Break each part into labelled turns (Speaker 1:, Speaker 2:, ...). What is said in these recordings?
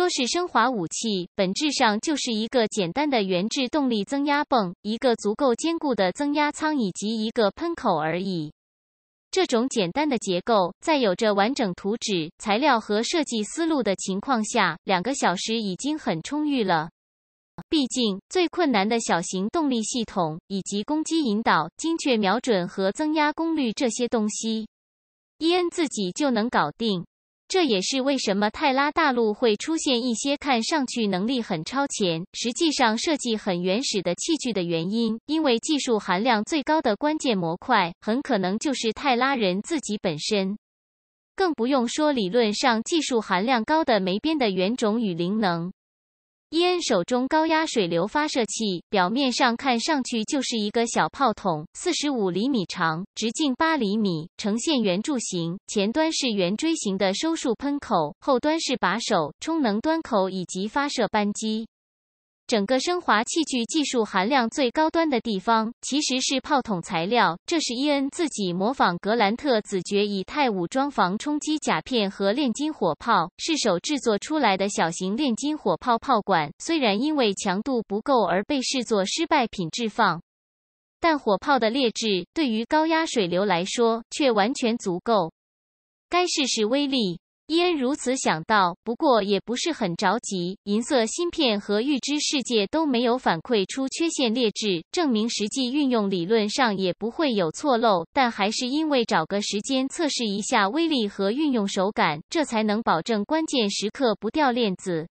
Speaker 1: 说是升华武器，本质上就是一个简单的原制动力增压泵，一个足够坚固的增压舱以及一个喷口而已。这种简单的结构，在有着完整图纸、材料和设计思路的情况下，两个小时已经很充裕了。毕竟，最困难的小型动力系统以及攻击引导、精确瞄准和增压功率这些东西，伊恩自己就能搞定。这也是为什么泰拉大陆会出现一些看上去能力很超前，实际上设计很原始的器具的原因。因为技术含量最高的关键模块，很可能就是泰拉人自己本身，更不用说理论上技术含量高的梅边的原种与灵能。伊恩手中高压水流发射器，表面上看上去就是一个小炮筒，四十五厘米长，直径八厘米，呈现圆柱形，前端是圆锥形的收束喷口，后端是把手、充能端口以及发射扳机。整个升华器具技术含量最高端的地方，其实是炮筒材料。这是伊恩自己模仿格兰特子爵以太武装防冲击甲片和炼金火炮，试手制作出来的小型炼金火炮炮管。虽然因为强度不够而被视作失败品置放，但火炮的劣质对于高压水流来说却完全足够。该试试威力。伊恩如此想到，不过也不是很着急。银色芯片和预知世界都没有反馈出缺陷劣质，证明实际运用理论上也不会有错漏。但还是因为找个时间测试一下威力和运用手感，这才能保证关键时刻不掉链子。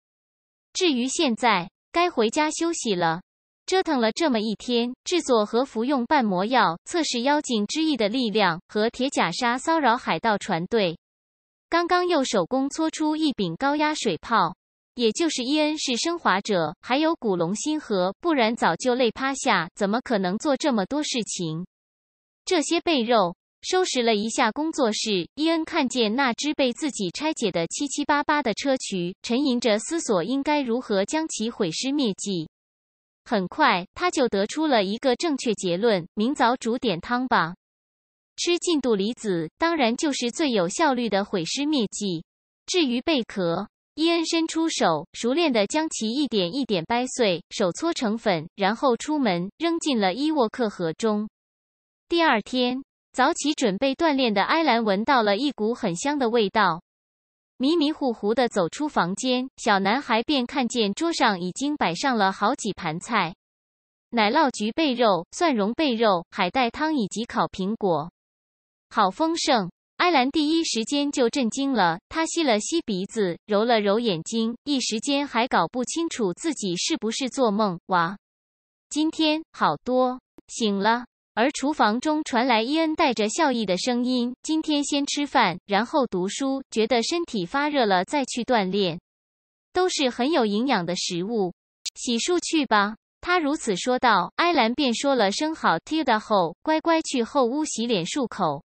Speaker 1: 至于现在，该回家休息了。折腾了这么一天，制作和服用半魔药，测试妖精之翼的力量和铁甲鲨骚扰海盗船队。刚刚又手工搓出一柄高压水炮，也就是伊恩是升华者，还有古龙星河，不然早就累趴下，怎么可能做这么多事情？这些被肉收拾了一下工作室，伊恩看见那只被自己拆解的七七八八的车渠，沉吟着思索应该如何将其毁尸灭迹。很快他就得出了一个正确结论：明早煮点汤吧。吃进肚里子，当然就是最有效率的毁尸灭迹。至于贝壳，伊恩伸出手，熟练地将其一点一点掰碎，手搓成粉，然后出门扔进了伊沃克河中。第二天早起准备锻炼的埃兰闻到了一股很香的味道，迷迷糊糊地走出房间，小男孩便看见桌上已经摆上了好几盘菜：奶酪焗贝肉、蒜蓉贝肉、海带汤以及烤苹果。好丰盛！艾兰第一时间就震惊了，他吸了吸鼻子，揉了揉眼睛，一时间还搞不清楚自己是不是做梦。哇，今天好多！醒了。而厨房中传来伊恩带着笑意的声音：“今天先吃饭，然后读书，觉得身体发热了再去锻炼，都是很有营养的食物。”洗漱去吧，他如此说道。艾兰便说了声“好”，听的后乖乖去后屋洗脸漱口。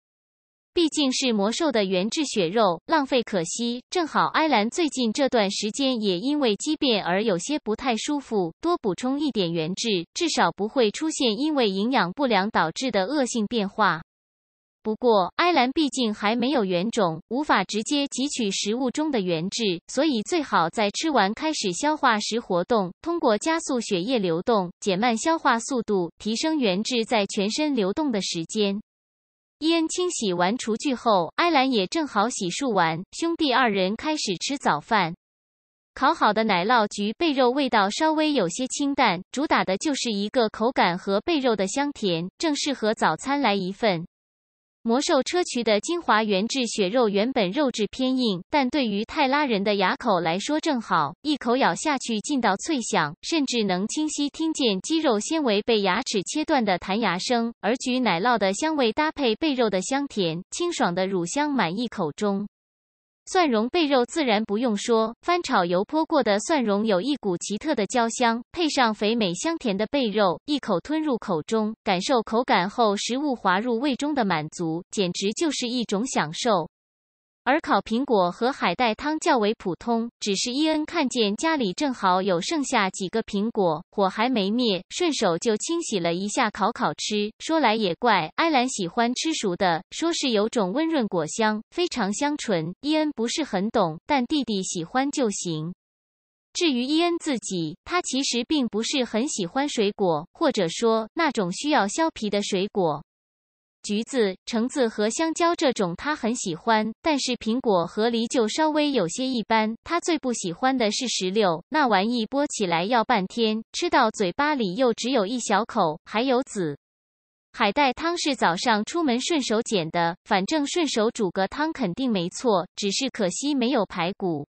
Speaker 1: 毕竟是魔兽的原质血肉，浪费可惜。正好埃兰最近这段时间也因为畸变而有些不太舒服，多补充一点原质，至少不会出现因为营养不良导致的恶性变化。不过埃兰毕竟还没有原种，无法直接汲取食物中的原质，所以最好在吃完开始消化时活动，通过加速血液流动、减慢消化速度，提升原质在全身流动的时间。伊恩清洗完厨具后，艾兰也正好洗漱完，兄弟二人开始吃早饭。烤好的奶酪焗贝肉味道稍微有些清淡，主打的就是一个口感和贝肉的香甜，正适合早餐来一份。魔兽车渠的精华原质血肉原本肉质偏硬，但对于泰拉人的牙口来说正好，一口咬下去劲道脆响，甚至能清晰听见肌肉纤维被牙齿切断的弹牙声。而焗奶酪的香味搭配贝肉的香甜，清爽的乳香满溢口中。蒜蓉贝肉自然不用说，翻炒油泼过的蒜蓉有一股奇特的焦香，配上肥美香甜的贝肉，一口吞入口中，感受口感后，食物滑入胃中的满足，简直就是一种享受。而烤苹果和海带汤较为普通，只是伊恩看见家里正好有剩下几个苹果，火还没灭，顺手就清洗了一下烤烤吃。说来也怪，艾兰喜欢吃熟的，说是有种温润果香，非常香醇。伊恩不是很懂，但弟弟喜欢就行。至于伊恩自己，他其实并不是很喜欢水果，或者说那种需要削皮的水果。橘子、橙子和香蕉这种他很喜欢，但是苹果和梨就稍微有些一般。他最不喜欢的是石榴，那玩意剥起来要半天，吃到嘴巴里又只有一小口，还有籽。海带汤是早上出门顺手捡的，反正顺手煮个汤肯定没错，只是可惜没有排骨。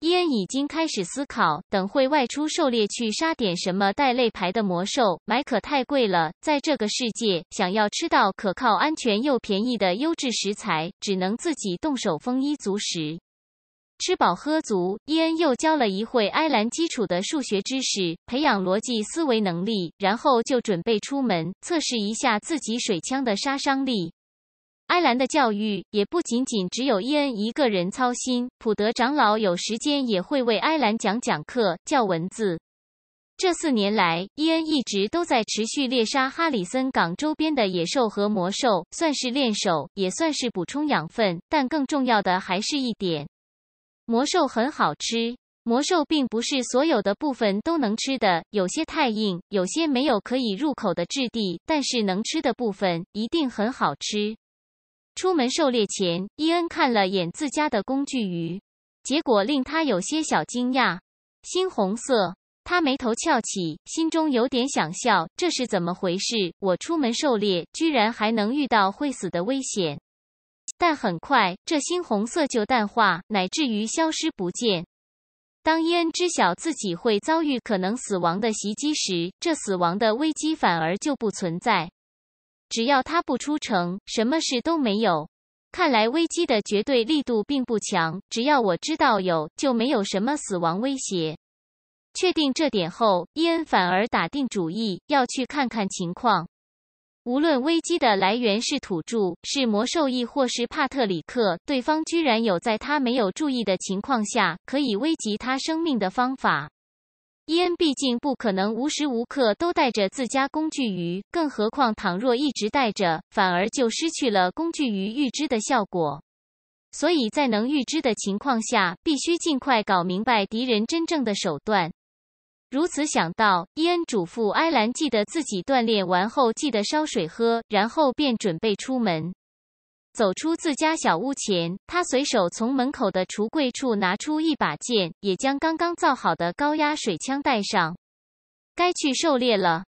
Speaker 1: 伊恩已经开始思考，等会外出狩猎去杀点什么带肋排的魔兽，买可太贵了。在这个世界，想要吃到可靠、安全又便宜的优质食材，只能自己动手丰衣足食。吃饱喝足，伊恩又教了一会埃兰基础的数学知识，培养逻辑思维能力，然后就准备出门测试一下自己水枪的杀伤力。艾兰的教育也不仅仅只有伊恩一个人操心，普德长老有时间也会为埃兰讲讲课、教文字。这四年来，伊恩一直都在持续猎杀哈里森港周边的野兽和魔兽，算是练手，也算是补充养分。但更重要的还是一点：魔兽很好吃。魔兽并不是所有的部分都能吃的，有些太硬，有些没有可以入口的质地，但是能吃的部分一定很好吃。出门狩猎前，伊恩看了眼自家的工具鱼，结果令他有些小惊讶。猩红色，他眉头翘起，心中有点想笑，这是怎么回事？我出门狩猎，居然还能遇到会死的危险？但很快，这猩红色就淡化，乃至于消失不见。当伊恩知晓自己会遭遇可能死亡的袭击时，这死亡的危机反而就不存在。只要他不出城，什么事都没有。看来危机的绝对力度并不强，只要我知道有，就没有什么死亡威胁。确定这点后，伊恩反而打定主意要去看看情况。无论危机的来源是土著、是魔兽裔，或是帕特里克，对方居然有在他没有注意的情况下可以危及他生命的方法。伊恩毕竟不可能无时无刻都带着自家工具鱼，更何况倘若一直带着，反而就失去了工具鱼预知的效果。所以在能预知的情况下，必须尽快搞明白敌人真正的手段。如此想到，伊恩嘱咐埃兰记得自己锻炼完后记得烧水喝，然后便准备出门。走出自家小屋前，他随手从门口的橱柜处拿出一把剑，也将刚刚造好的高压水枪带上。该去狩猎了。